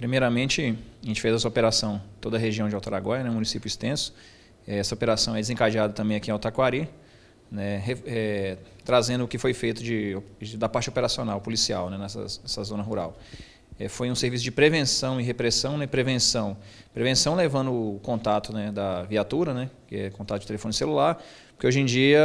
Primeiramente, a gente fez essa operação toda a região de Altaraguaia, né, município extenso. É, essa operação é desencadeada também aqui em Altaquari, né, é, trazendo o que foi feito de, de, da parte operacional, policial, né, nessa, nessa zona rural. É, foi um serviço de prevenção e repressão, né? Prevenção. Prevenção levando o contato né, da viatura, né? Que é contato de telefone celular. Porque hoje em dia,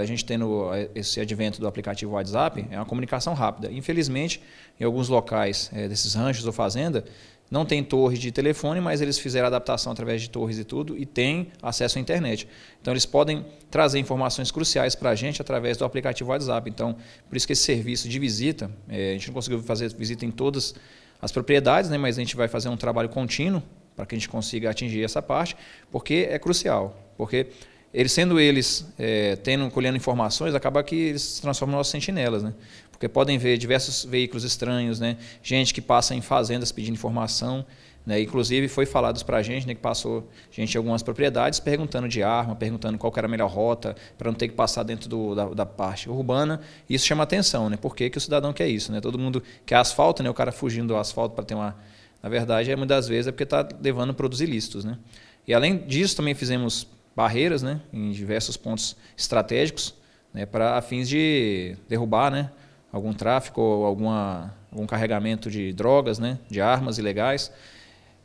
a gente tendo esse advento do aplicativo WhatsApp, é uma comunicação rápida. Infelizmente, em alguns locais é, desses ranchos ou fazenda, não tem torre de telefone, mas eles fizeram adaptação através de torres e tudo e tem acesso à internet. Então eles podem trazer informações cruciais para a gente através do aplicativo WhatsApp. Então, por isso que esse serviço de visita, é, a gente não conseguiu fazer visita em todas as propriedades, né, mas a gente vai fazer um trabalho contínuo para que a gente consiga atingir essa parte, porque é crucial. Porque eles sendo eles é, tendo colhendo informações, acaba que eles se transformam em nossos sentinelas, né? Porque podem ver diversos veículos estranhos, né? Gente que passa em fazendas pedindo informação, né? Inclusive foi falados para a gente, né, que passou gente em algumas propriedades perguntando de arma, perguntando qual era a melhor rota para não ter que passar dentro do, da, da, parte urbana. E isso chama atenção, né? Por que, que o cidadão quer isso, né? Todo mundo quer asfalto, né? O cara fugindo do asfalto para ter uma na verdade, é, muitas vezes é porque está levando produtos ilícitos, né? E além disso, também fizemos barreiras né, em diversos pontos estratégicos né, para fins de derrubar né, algum tráfico ou alguma, algum carregamento de drogas, né, de armas ilegais.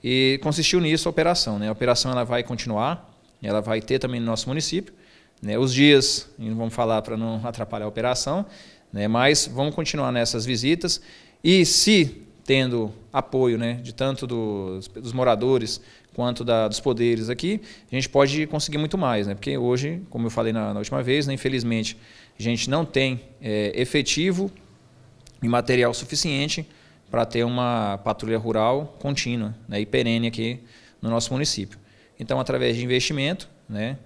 E consistiu nisso a operação. Né? A operação ela vai continuar, ela vai ter também no nosso município. Né? Os dias, não vamos falar para não atrapalhar a operação, né? mas vamos continuar nessas visitas. E se tendo apoio né, de tanto dos, dos moradores quanto da, dos poderes aqui, a gente pode conseguir muito mais, né? Porque hoje, como eu falei na, na última vez, né, infelizmente a gente não tem é, efetivo e material suficiente para ter uma patrulha rural contínua né, e perene aqui no nosso município. Então, através de investimento, né,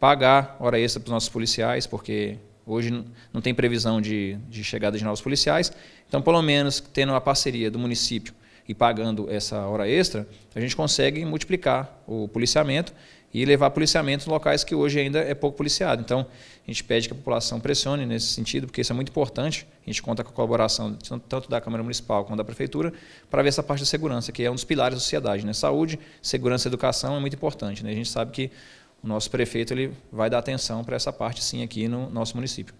pagar hora extra para os nossos policiais, porque Hoje não tem previsão de, de chegada de novos policiais, então, pelo menos, tendo a parceria do município e pagando essa hora extra, a gente consegue multiplicar o policiamento e levar policiamento em locais que hoje ainda é pouco policiado. Então, a gente pede que a população pressione nesse sentido, porque isso é muito importante. A gente conta com a colaboração tanto da Câmara Municipal quanto da Prefeitura para ver essa parte da segurança, que é um dos pilares da sociedade. Né? Saúde, segurança e educação é muito importante. Né? A gente sabe que o nosso prefeito ele vai dar atenção para essa parte sim aqui no nosso município.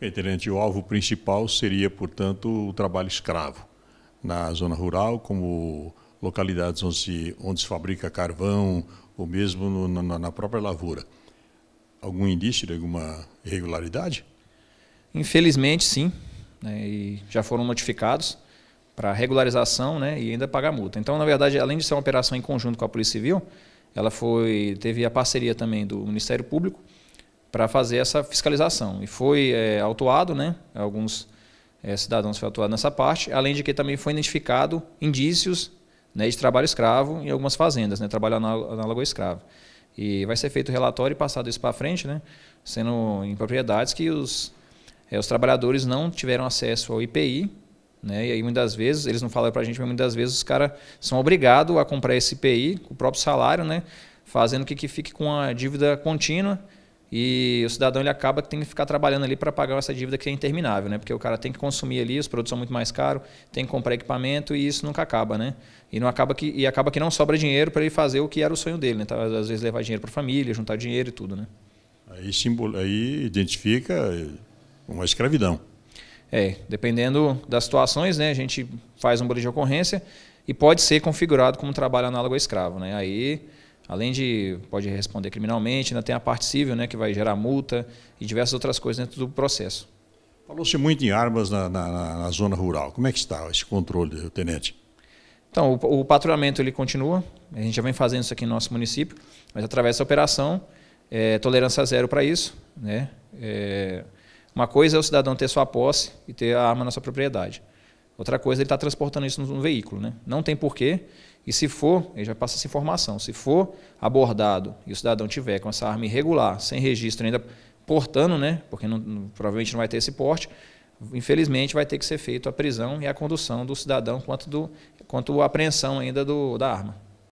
Excelente. O alvo principal seria, portanto, o trabalho escravo na zona rural, como localidades onde se, onde se fabrica carvão ou mesmo no, na, na própria lavoura. Algum indício de alguma irregularidade? Infelizmente, sim. Né, e já foram notificados para regularização né, e ainda pagar multa. Então, na verdade, além de ser uma operação em conjunto com a Polícia Civil, ela foi teve a parceria também do Ministério Público para fazer essa fiscalização. E foi é, autuado, né? alguns é, cidadãos foram autuados nessa parte, além de que também foi identificado indícios né, de trabalho escravo em algumas fazendas, né, trabalho análogo ao escravo. E vai ser feito o relatório e passado isso para frente, né, sendo em propriedades que os, é, os trabalhadores não tiveram acesso ao IPI, né? E aí muitas vezes, eles não falam para a gente, mas muitas vezes os caras são obrigados a comprar esse PI, com o próprio salário, né? fazendo que, que fique com a dívida contínua e o cidadão ele acaba que tem que ficar trabalhando ali para pagar essa dívida que é interminável, né? Porque o cara tem que consumir ali, os produtos são muito mais caros, tem que comprar equipamento e isso nunca acaba, né? E não acaba que e acaba que não sobra dinheiro para ele fazer o que era o sonho dele, né? Então, às vezes levar dinheiro para a família, juntar dinheiro e tudo, né? Aí, simbol... aí identifica uma escravidão. É, dependendo das situações, né, a gente faz um boletim de ocorrência e pode ser configurado como trabalho análogo a escravo. Né? Aí, além de pode responder criminalmente, ainda tem a parte civil, né, que vai gerar multa e diversas outras coisas dentro do processo. Falou-se muito em armas na, na, na, zona rural. Como é que está esse controle, tenente? Então, o, o, patrulhamento ele continua. A gente já vem fazendo isso aqui no nosso município, mas através dessa operação, é, tolerância zero para isso. Né? É, uma coisa é o cidadão ter sua posse e ter a arma na sua propriedade. Outra coisa é ele estar tá transportando isso num veículo. Né? Não tem porquê. E se for, ele já passa essa informação. Se for abordado e o cidadão tiver com essa arma irregular, sem registro, ainda portando, né? porque não, provavelmente não vai ter esse porte, infelizmente vai ter que ser feito a prisão e a condução do cidadão quanto, do, quanto a apreensão ainda do, da arma.